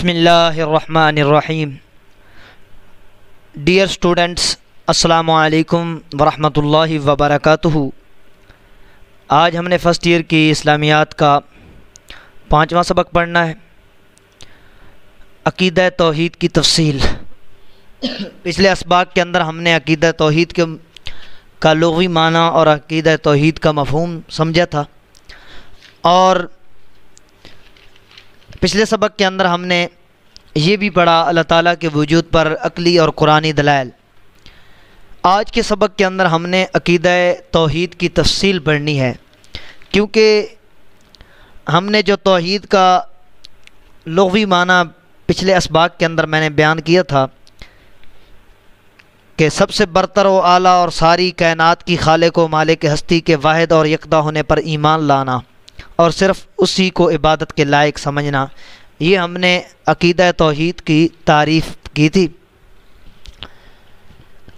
बसमीम dear students असलकम वरहमल वबरक आज हमने फ़र्स्ट ईयर की इस्लामियात का पाँचवा सबक पढ़ना है अकीद तोहद की तफसील पिछले इसबाक के अंदर हमने अकीद तोहद के का लोगी माना और अकीद तोहद का मफहूम समझा था और पिछले सबक के अंदर हमने ये भी पढ़ा अल्लाह ताला के वजूद पर अकली और कुरानी दलाल आज के सबक के अंदर हमने अकीद तोहद की तफसील पढ़नी है क्योंकि हमने जो तोहद का लगवी माना पिछले इसबाक के अंदर मैंने बयान किया था कि सबसे बरतर व आला और सारी कायनात की खाले को मालिक हस्ती के वाहद और यकदा होने पर ईमान लाना और सिर्फ़ उसी को इबादत के लायक समझना ये हमने अकीद तोहद की तारीफ़ की थी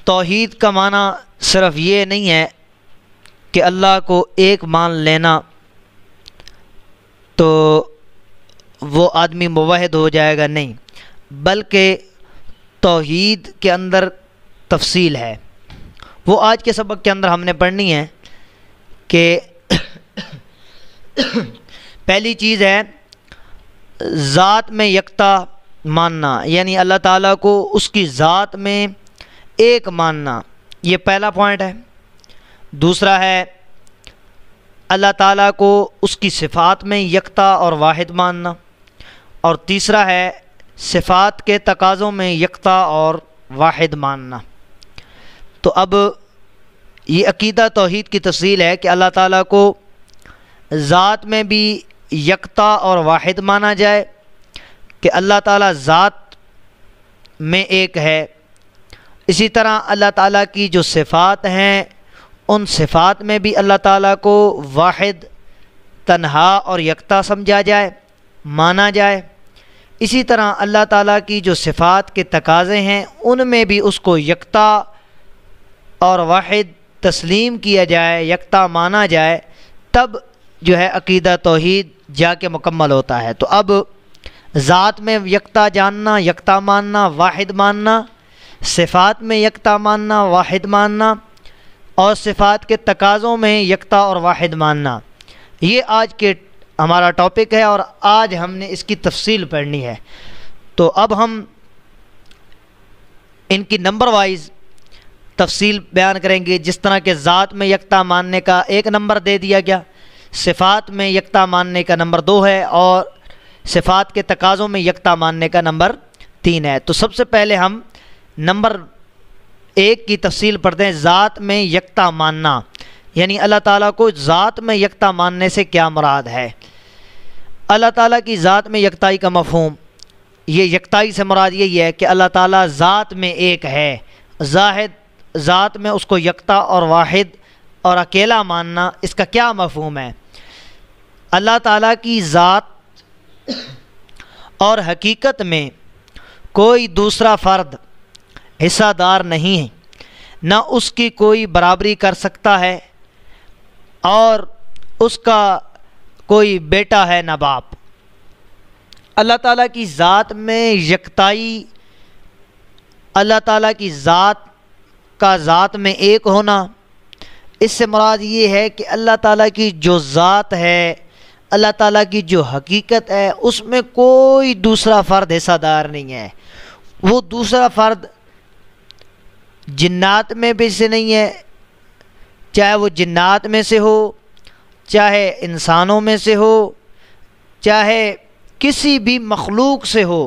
तोहद का माना सिर्फ़ ये नहीं है कि अल्लाह को एक मान लेना तो वो आदमी मुवाहद हो जाएगा नहीं बल्कि तोहद के अंदर तफसील है वो आज के सबक के अंदर हमने पढ़नी है कि पहली चीज़ है ज़ात में यकता मानना यानी अल्लाह ताला को उसकी ज़ात में एक मानना ये पहला पॉइंट है दूसरा है अल्लाह ताला को उसकी सिफ़ात में यकता और वाहिद मानना और तीसरा है सिफ़ात के तकाज़ों में यकता और वाहिद मानना तो अब ये अकीदा तोहद की तफसील है कि अल्लाह ताला को ज़ात में भी यकता और वाहिद माना जाए कि अल्लाह ताला ज़ात में एक है इसी तरह अल्लाह ताला की जो सिफ़ात हैं उन सिफ़ात में भी अल्लाह ताला को वाहिद तन्हा और यकता समझा जाए माना जाए इसी तरह अल्लाह ताला की जो सिफ़ात के तकाज़े हैं उनमें भी उसको यकता और वाहिद तस्लीम किया जाए यकता माना जाए तब जो है अकीदा तोहद जा के मुकम्मल होता है तो अब ज़ात में यकता जानना यकता मानना वाहिद मानना सिफ़ात में यकता मानना वाहिद मानना और सिफ़ात के तकाज़ों में यकता और वाहिद मानना ये आज के हमारा टॉपिक है और आज हमने इसकी तफसील पढ़नी है तो अब हम इनकी नंबर वाइज तफसील बयान करेंगे जिस तरह के ज़ात में यकता मानने का एक नंबर दे दिया गया सिफ़ात में यकता मानने का नंबर दो है और सिफ़ात के तकाज़ों में यकता मानने का नंबर तीन है तो सबसे पहले हम नंबर एक की तफसील पढ़ते हैं ज़ात में यकता मानना यानी अल्लाह ताला को ज़ात में यकता मानने से क्या मुराद है अल्लाह ताला की ज़ात में यकताई का मफहम ये यकताई से मुराद यही है कि अल्लाह ताला ज़ात में एक है जाहिद ज़ात में उसको यकता और वाहिद और अकेला मानना इसका क्या मफहम है अल्लाह ताला की ज़ात और हकीकत में कोई दूसरा फ़र्द हिस्सादार नहीं है ना उसकी कोई बराबरी कर सकता है और उसका कोई बेटा है ना बाप अल्लाह ताला की ज़ात में यकताई अल्लाह ताला की ज़ात का ज़ात में एक होना इससे मुराद ये है कि अल्लाह ताला की जो ज़ात है अल्लाह ताला की जो हकीकत है उसमें कोई दूसरा फ़र्द हिस्सादार नहीं है वो दूसरा फ़र्द जन्ात में भी से नहीं है चाहे वो जन्ात में से हो चाहे इंसानों में से हो चाहे किसी भी मखलूक से हो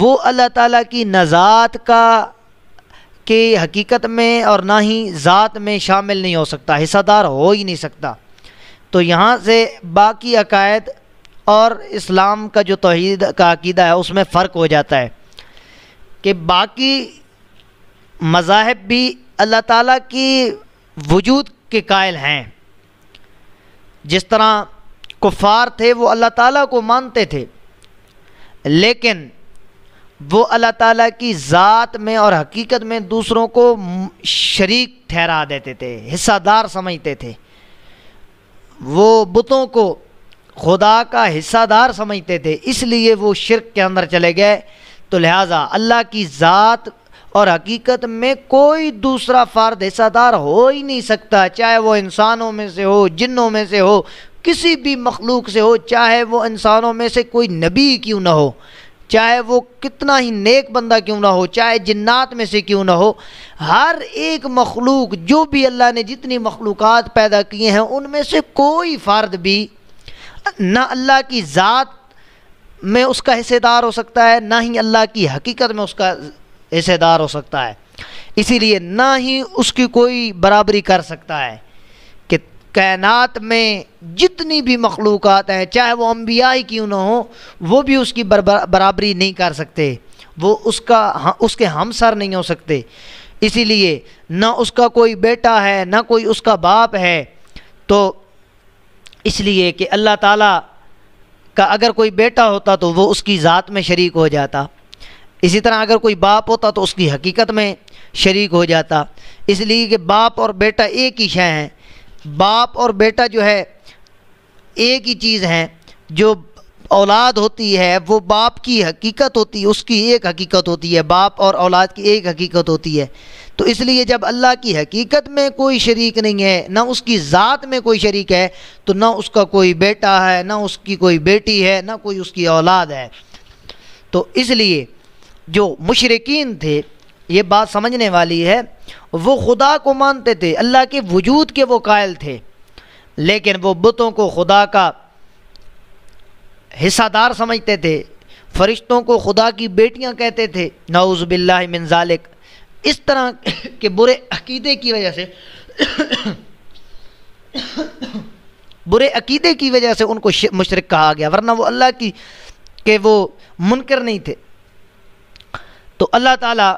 वो अल्लाह ताला की नज़ात का के हकीकत में और ना ही ज़ात में शामिल नहीं हो सकता हिस्सादार हो ही नहीं सकता तो यहाँ से बाकी अकायद और इस्लाम का जो तोहद का अकीदा है उसमें फ़र्क हो जाता है कि बाकी मज़ाहब भी अल्लाह ताला की वजूद के कायल हैं जिस तरह कुफार थे वो अल्लाह ताला को मानते थे लेकिन वो अल्लाह ताला की ज़ात में और हकीकत में दूसरों को शरीक ठहरा देते थे हिस्सादार समझते थे वो बुतों को खुदा का हिस्सादार समझते थे इसलिए वो शिरक के अंदर चले गए तो लिहाजा अल्लाह की ज़ात और हकीकत में कोई दूसरा फ़र्द हिस्सादार हो ही नहीं सकता चाहे वो इंसानों में से हो जिन्नों में से हो किसी भी मखलूक से हो चाहे वो इंसानों में से कोई नबी क्यों ना हो चाहे वो कितना ही नेक बंदा क्यों ना हो चाहे जन्नात में से क्यों ना हो हर एक मखलूक जो भी अल्लाह ने जितनी मखलूक पैदा किए हैं उनमें से कोई फ़र्द भी ना अल्लाह की ज़ात में उसका हिस्सेदार हो सकता है ना ही अल्लाह की हकीकत में उसका हिस्सेदार हो सकता है इसीलिए ना ही उसकी कोई बराबरी कर सकता है कायनात में जितनी भी मखलूक हैं चाहे वो अम्बियाई क्यों ना हो वो भी उसकी बराबरी नहीं कर सकते वो उसका उसके हमसर नहीं हो सकते इसीलिए ना उसका कोई बेटा है ना कोई उसका बाप है तो इसलिए कि अल्लाह ताला का अगर कोई बेटा होता तो वो उसकी ज़ात में शरीक हो जाता इसी तरह अगर कोई बाप होता तो उसकी हकीकत में शरीक हो जाता इसलिए कि बाप और बेटा एक ही शय हैं बाप और बेटा जो है एक ही चीज़ है जो औलाद होती है वो बाप की हकीकत होती है उसकी एक हकीकत होती है बाप और औलाद की एक हकीकत होती है तो इसलिए जब अल्लाह की हकीकत में कोई शरीक नहीं है ना उसकी ज़ात में कोई शरीक है तो ना उसका कोई बेटा है ना उसकी कोई बेटी है ना कोई उसकी औलाद है तो इसलिए जो मुशरकिन थे ये बात समझने वाली है वो खुदा को मानते थे अल्लाह के वजूद के वो कायल थे लेकिन वो बुतों को खुदा का हिस्सादार समझते थे फरिश्तों को खुदा की बेटियां कहते थे नाउज़ इस तरह के बुरे अकीदे की वजह से बुरे अकीदे की वजह से उनको मुशरक कहा गया वरना वो अल्लाह की के वो मुनकर नहीं थे तो अल्लाह ताला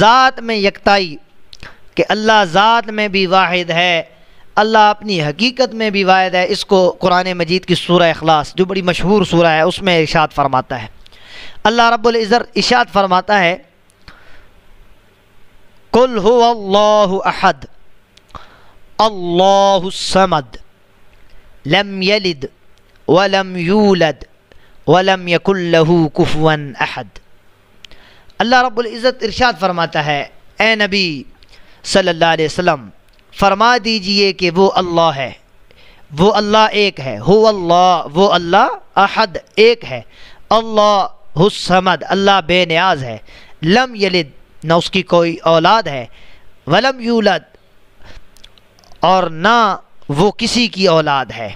ज़ात में यकताई कि अल्लाह ज़ात में भी वाहिद है अल्लाह अपनी हकीकत में भी वाहिद है इसको कुरान मजीद की सूरह अखलास जो बड़ी मशहूर सूरह है उसमें इर्शाद फरमाता है अल्लाह रब्ज़र इर्शाद फरमाता है कुल हो अल्लाह अहद अल्लाहमद लम यलिद वलम यूलद वलम यकुल्लहू कुफवन अहद अल्लाह रब्ज़त इरशाद फरमाता है ए नबी सल्लल्लाहु अलैहि वसल्लम फरमा दीजिए कि वो अल्लाह है वो अल्लाह एक है हो अल्लाह वो अल्लाह अहद एक है अल्लाह हुसमद अल्लाह बेनियाज है लम यलिद न उसकी कोई औलाद है वलम यूलद और ना वो किसी की औलाद है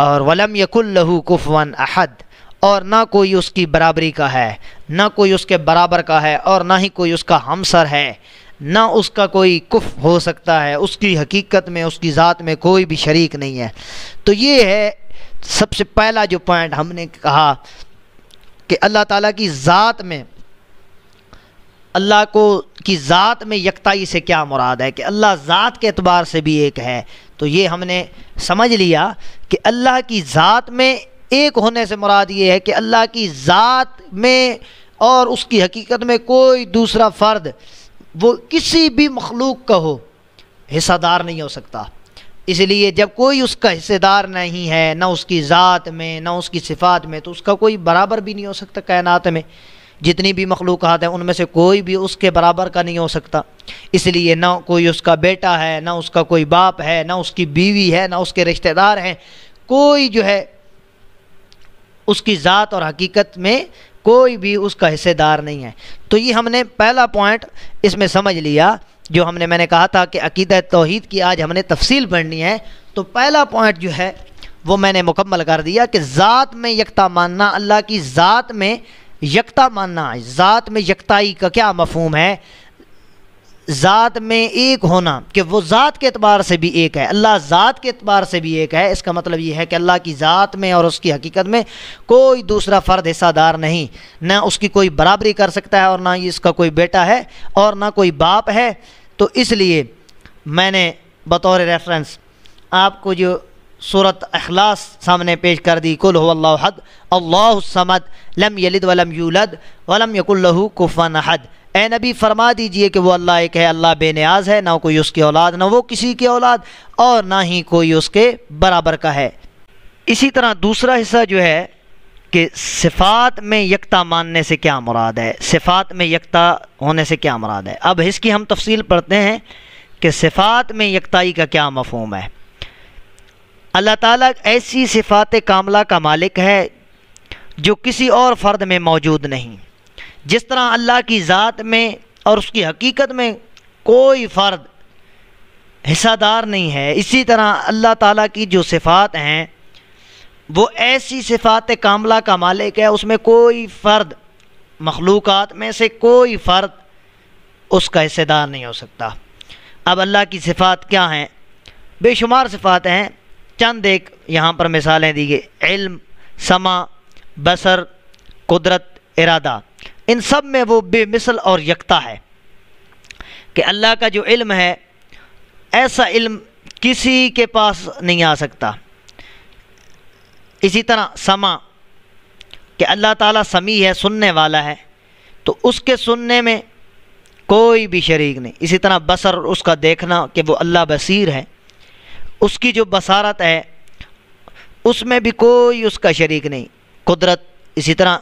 और वलम यकुल्लहू कुफवन अहद और ना कोई उसकी बराबरी का है ना कोई उसके बराबर का है और ना ही कोई उसका हमसर है ना उसका कोई कुफ हो सकता है उसकी हकीकत में उसकी ज़ात में कोई भी शरीक नहीं है तो ये है सबसे पहला जो पॉइंट हमने कहा कि अल्लाह ताला की ज़ात में अल्लाह को की ज़ात में यकताई से क्या मुराद है कि अल्लाह ज़ात के अतबार से भी एक है तो ये हमने समझ लिया कि अल्लाह की ज़ात में एक होने से मुराद ये है कि अल्लाह की ज़ात में और उसकी हकीकत में कोई दूसरा फ़र्द वो किसी भी मखलूक का हो हिस्सादार नहीं हो सकता इसलिए जब कोई उसका हिस्सेदार नहीं है ना उसकी ज़ात में ना उसकी सिफात में तो उसका कोई बराबर भी नहीं हो सकता कायनात में जितनी भी मखलूक़ात हैं उनमें से कोई भी उसके बराबर का नहीं हो सकता इसलिए ना कोई उसका बेटा है ना उसका कोई बाप है ना उसकी बीवी है ना उसके रिश्तेदार हैं कोई जो है उसकी ज़ात और हकीकत में कोई भी उसका हिस्सेदार नहीं है तो ये हमने पहला पॉइंट इसमें समझ लिया जो हमने मैंने कहा था कि अकीद तोहद की आज हमने तफसील पढ़नी है तो पहला पॉइंट जो है वो मैंने मुकम्मल कर दिया कि ज़ात में यकता मानना अल्लाह की ज़ात में यकता मानना ज़ात में यकताई का क्या मफहम है ज़ात में एक होना कि वो ज़ात के अतबार से भी एक है अल्लाह ज़ात के अतबार से भी एक है इसका मतलब ये है कि अल्लाह की ज़ात में और उसकी हकीकत में कोई दूसरा फ़र्द हिस्सादार नहीं ना उसकी कोई बराबरी कर सकता है और ना ही इसका कोई बेटा है और ना कोई बाप है तो इसलिए मैंने बतौर रेफरेंस आपको जो सूरत अखलास सामने पेश कर दी कुल हो अल्लाह हद अल्लाह समद लम यलिद वलम यूलद वलम यकुल्लहू कुफ़ान हद ए नबी फरमा दीजिए कि वो अल्लाह एक है अल्लाह बेनियाज है ना कोई उसकी औलाद ना वो किसी की औलाद और ना ही कोई उसके बराबर का है इसी तरह दूसरा हिस्सा जो है कि सिफात में यकता मानने से क्या मुराद है सिफात में यकता होने से क्या मुराद है अब इसकी हम तफसील पढ़ते हैं कि सिफात में यकताई का क्या मफहम है अल्लाह ताला ऐसी सिफात कामला का मालिक है जो किसी और फ़र्द में मौजूद नहीं जिस तरह अल्लाह की ज़ात में और उसकी हकीकत में कोई फ़र्द हिस्सादार नहीं है इसी तरह अल्लाह ताला की जो सिफ़ात हैं वो ऐसी सिफ़ात कामला का मालिक है उसमें कोई फ़र्द मखलूक़ में से कोई फ़र्द उसका हिस्सेदार नहीं हो सकता अब अल्लाह की सिफ़ात क्या हैं बेशुमार सिफ़ात हैं चंद एक यहाँ पर मिसालें दी गई इल्म समा बसर कुदरत इरादा इन सब में वो बेमिसल और यकता है कि अल्लाह का जो इल्म है ऐसा इल्म किसी के पास नहीं आ सकता इसी तरह समा कि अल्लाह ताला समी है सुनने वाला है तो उसके सुनने में कोई भी शरीक नहीं इसी तरह बसर उसका देखना कि वो अल्लाह बसीर है उसकी जो बसारत है उसमें भी कोई उसका शरीक नहीं कुदरत इसी तरह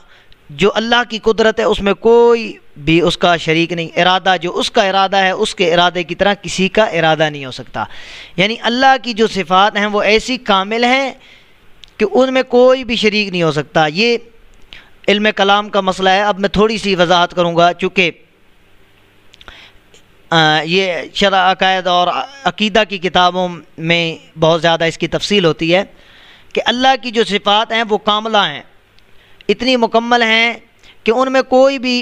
जो अल्लाह की कुदरत है उसमें कोई भी उसका शरीक नहीं इरादा जो उसका इरादा है उसके इरादे की तरह किसी का इरादा नहीं हो सकता यानी अल्लाह की जो सिफ़ात हैं वो ऐसी कामिल हैं कि उनमें कोई भी शरीक नहीं हो सकता ये इल्म कलाम का मसला है अब मैं थोड़ी सी वजाहत करूँगा चूँकि ये शरा अकायद और अकीदा की किताबों में बहुत ज़्यादा इसकी तफसील होती है कि अल्लाह की जो सिफ़ात हैं वो कामला हैं इतनी मुकम्मल हैं कि उनमें कोई भी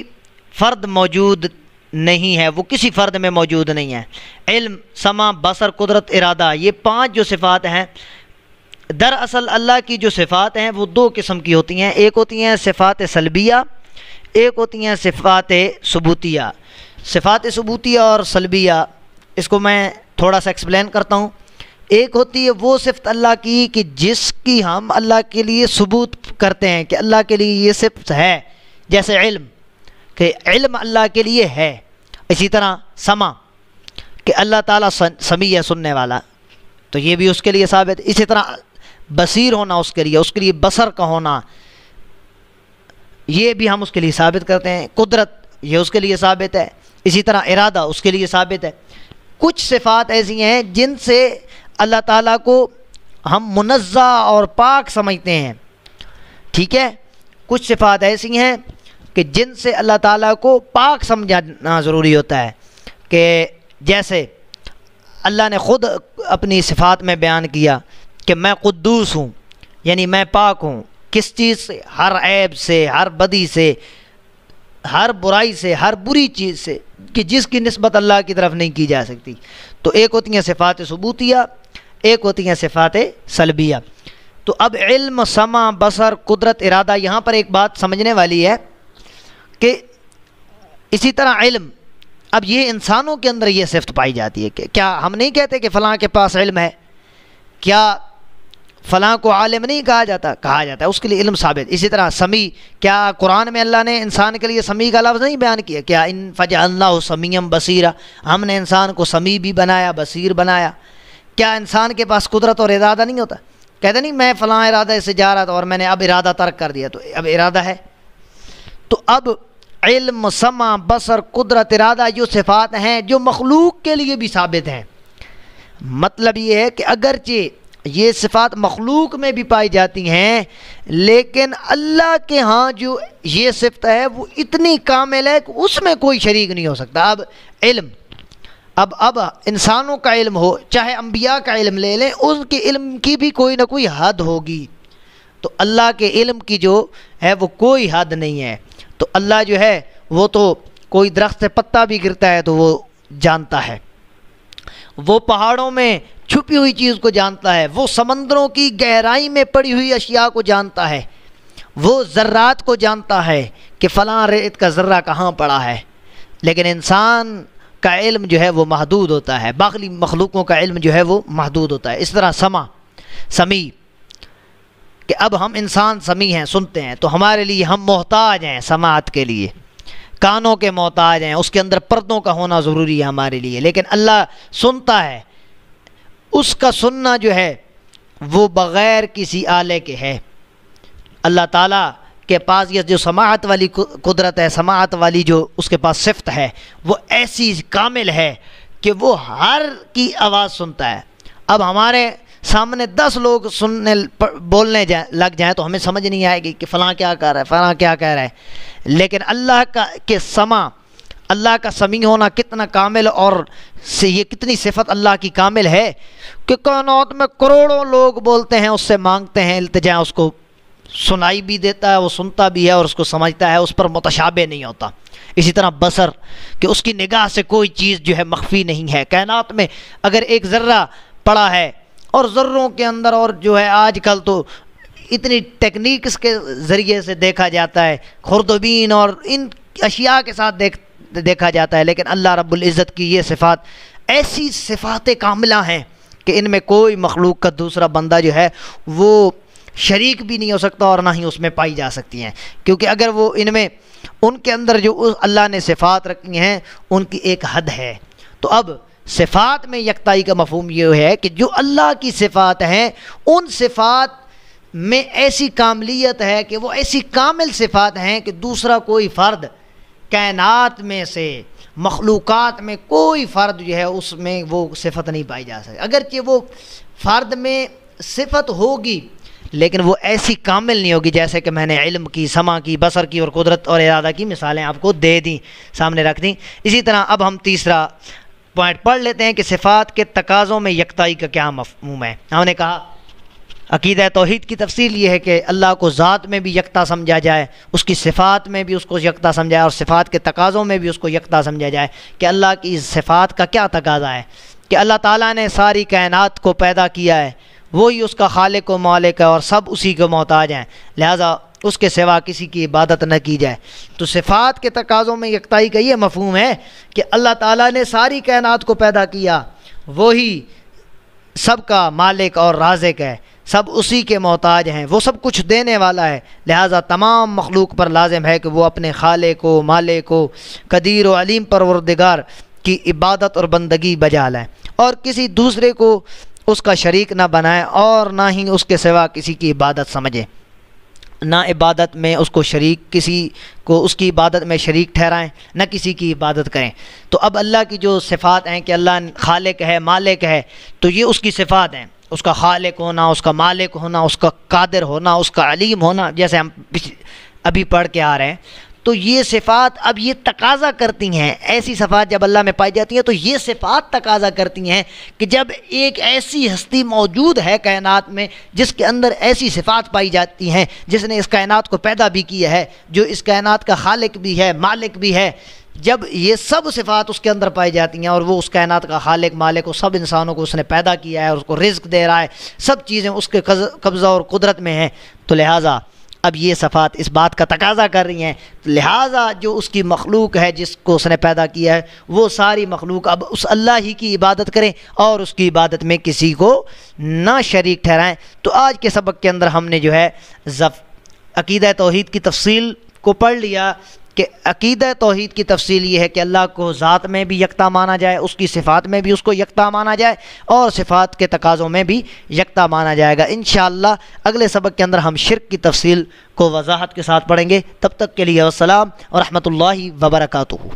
फ़र्द मौजूद नहीं है वो किसी फ़र्द में मौजूद नहीं है इल्म समा बसर कुदरत इरादा ये पांच जो सिफ़ात हैं दरअसल अल्लाह की जो सिफ़ात हैं वो दो किस्म की होती हैं एक होती हैं सिफ़ात सलबिया एक होती हैं सिफ़ात सबूतिया सिफ़ात सबूतिया और सलबिया इसको मैं थोड़ा सा एक्सप्लेन करता हूँ एक होती है वो सिफत अल्लाह की कि जिसकी हम अल्लाह के लिए सबूत करते हैं कि अल्लाह के लिए ये सिफ्त है जैसे इल्म कि इल्म अल्लाह के लिए है इसी तरह समा कि अल्लाह ताला समी है सुनने वाला तो ये भी उसके लिए साबित इसी तरह बसीर होना उसके लिए उसके लिए बसर का होना ये भी हम उसके लिए साबित करते हैं कुदरत ये उसके लिए साबित है इसी तरह इरादा उसके लिए साबित है कुछ सिफात ऐसी हैं जिनसे अल्लाह ताला को हम मुनज़ा और पाक समझते हैं ठीक है कुछ सिफात ऐसी हैं कि जिनसे अल्लाह ताला को पाक समझना ज़रूरी होता है कि जैसे अल्लाह ने ख़ुद अपनी सिफात में बयान किया कि मैं कुद्दूस हूँ यानी मैं पाक हूँ किस चीज़ से हर ऐब से हर बदी से हर बुराई से हर बुरी चीज़ से कि जिसकी नस्बत अल्लाह की तरफ नहीं की जा सकती तो एक होती हैं सिफात सबूतिया एक होती हैं सिफ़ात सलबिया तो अब इल्म समा बसर कुदरत इरादा यहाँ पर एक बात समझने वाली है कि इसी तरह इल्म अब ये इंसानों के अंदर ये सिफत पाई जाती है कि क्या हम नहीं कहते कि फ़लाँ के पास इल्म है क्या फ़लाँ को आलिम नहीं कहा जाता कहा जाता है उसके लिए इल्म साबित इसी तरह समी क्या कुरान में अल्लाह ने इंसान के लिए समी का लफ्ज़ नहीं बयान किया क्या इन फ़ज अल्लाह समीम बसीरा हमने इंसान को समी भी बनाया बसीर बनाया क्या इंसान के पास कुदरत और इरादा नहीं होता कहते नहीं मैं फ़लाँ इरादा से जा रहा था और मैंने अब इरादा तर्क कर दिया तो अब इरादा है तो अब इल्म समा बसर कुदरत इरादा जो सिफात हैं जो मखलूक के लिए भी साबित हैं मतलब ये है कि अगरचे ये सिफात मखलूक में भी पाई जाती हैं लेकिन अल्लाह के यहाँ जो ये सिफत है वो इतनी कामिल है कि उसमें कोई शरीक नहीं हो सकता अब इल्म अब अब इंसानों का इल्म हो चाहे अम्बिया का इल्म ले लें उनके इल्म की भी कोई ना कोई हद होगी तो अल्लाह के इल्म की जो है वो कोई हद नहीं है तो अल्लाह जो है वो तो कोई दरख्त से पत्ता भी गिरता है तो वो जानता है वो पहाड़ों में छुपी हुई चीज़ को जानता है वो समंदरों की गहराई में पड़ी हुई अशिया को जानता है वो ज़र्रात को जानता है कि फ़लाँ रेत का ज़र्रा कहाँ पड़ा है लेकिन इंसान का इल्म जो है वो महदूद होता है बाकी मखलूक़ों का इल्म जो है वो महदूद होता है इस तरह समा समी कि अब हम इंसान समी हैं सुनते हैं तो हमारे लिए हम मोहताज हैं समात के लिए कानों के मोहताज हैं उसके अंदर पर्दों का होना ज़रूरी है हमारे लिए लेकिन अल्लाह सुनता है उसका सुनना जो है वो बग़ैर किसी आले के है अल्लाह ताला के पास ये जो समात वाली कुदरत है समात वाली जो उसके पास सिफ्त है वो ऐसी कामिल है कि वो हर की आवाज़ सुनता है अब हमारे सामने दस लोग सुनने बोलने जाए लग जाएं तो हमें समझ नहीं आएगी कि फ़लाँ क्या कर रहा है फ़लाँ क्या कह रहा है लेकिन अल्लाह का के समा अल्लाह का समी होना कितना कामिल और से ये कितनी सिफत अल्लाह की कामिल है कि कौनौत में करोड़ों लोग बोलते हैं उससे मांगते हैं अल्तजा उसको सुनाई भी देता है वो सुनता भी है और उसको समझता है उस पर मुतशाबे नहीं होता इसी तरह बसर कि उसकी निगाह से कोई चीज़ जो है मख्फी नहीं है कायनात में अगर एक ज़र्रा पड़ा है और ज़र्रों के अंदर और जो है आजकल तो इतनी टेक्निक्स के ज़रिए से देखा जाता है खुरदबीन और इन अशिया के साथ देख देखा जाता है लेकिन अल्लाह रब्ज़त की ये सिफ़ात ऐसी सिफ़ात कामिला हैं कि इनमें कोई मखलूक का दूसरा बंदा जो है वो शरीक भी नहीं हो सकता और ना ही उसमें पाई जा सकती हैं क्योंकि अगर वो इनमें उनके अंदर जो अल्लाह ने सिफ़ात रखी हैं उनकी एक हद है तो अब सिफ़ात में यकताई का मफहम ये है कि जो अल्लाह की सिफ़ात हैं उन सिफ़ात में ऐसी कामलीत है कि वो ऐसी कामिल सिफ़ात हैं कि दूसरा कोई फ़र्द कायनात में से मखलूक़ में कोई फ़र्द जो है उसमें वो सिफत नहीं पाई जा सकती कि वो फ़र्द में सिफत होगी लेकिन वो ऐसी कामिल नहीं होगी जैसे कि मैंने इल्म की समा की बसर की और कुदरत और इरादा की मिसालें आपको दे दी सामने रख दी इसी तरह अब हम तीसरा पॉइंट पढ़ लेते हैं कि सिफ़ात के तकाज़ों में यकताई का क्या मफहूम है हमने कहा अकीद तोहद की तफसील ये है कि अल्लाह को ज़ात में भी यकता समझा जाए उसकी सिफ़ात में भी उसको यकता समझा जाए और सिफ़ात के तकाज़ों में भी उसको यकता समझा जाए कि अल्लाह की सिफ़ात का क्या तकाज़ा है कि अल्लाह ताला ने सारी कायनात को पैदा किया है वही उसका खालिक व मालिक है और सब उसी के मोहताज हैं लिहाजा उसके सिवा किसी की इबादत न की जाए तो सिफ़ात के तकाज़ों में यकताई का ये मफहम है कि अल्लाह ताला ने सारी कायनात को पैदा किया वही सब का मालिक और राजिक है सब उसी के मोहताज हैं वो सब कुछ देने वाला है लिहाजा तमाम मखलूक पर लाजिम है कि वो अपने खाले को माले को कदीर व अलीम परवरदिगार की इबादत और बंदगी बजा लें और किसी दूसरे को उसका शरीक ना बनाए और ना ही उसके सिवा किसी की इबादत समझे ना इबादत में उसको शरीक किसी को उसकी इबादत में शरीक ठहराएं ना किसी की इबादत करें तो अब अल्लाह की जो सिफ़ात हैं कि अल्लाह खालिक है मालिक है तो ये उसकी सिफ़ात हैं उसका खालिक होना उसका मालिक होना उसका कादिर होना उसका अलीम होना जैसे हम अभी पढ़ के आ रहे हैं तो ये सिफ़ात अब ये तकाजा करती हैं ऐसी सफ़ात जब अल्लाह में पाई जाती हैं तो ये सिफ़ात तकाजा करती हैं कि जब एक ऐसी हस्ती मौजूद है कायनात में जिसके अंदर ऐसी सिफ़ात पाई जाती हैं जिसने इस कायनात को पैदा भी किया है जो इस कायनात का खालिक भी है मालिक भी है जब ये सब सिफ़ात उसके अंदर पाई जाती हैं और वो उस कायनात का खालिक मालिक और सब इंसानों को उसने पैदा किया है और उसको रिज्क दे रहा है सब चीज़ें उसके कब्ज़ा और कुदरत में हैं तो लिहाजा अब ये सफ़ात इस बात का तकाजा कर रही हैं तो लिहाजा जो उसकी मखलूक है जिसको उसने पैदा किया है वो सारी मखलूक अब उस अल्लाह ही की इबादत करें और उसकी इबादत में किसी को ना शरीक ठहराएं तो आज के सबक के अंदर हमने जो है जफ अकीद तोहद की तफसील को पढ़ लिया कि अकीद तोहद की तफसील ये है कि अल्लाह को ज़ात में भी यकता माना जाए उसकी सिफ़ात में भी उसको यकता माना जाए और सिफ़ात के तकाज़ों में भी यकता माना जाएगा इन अगले सबक के अंदर हम शिरक की तफसील को वजाहत के साथ पढ़ेंगे तब तक के लिए वसलाम वरहमल वबरकू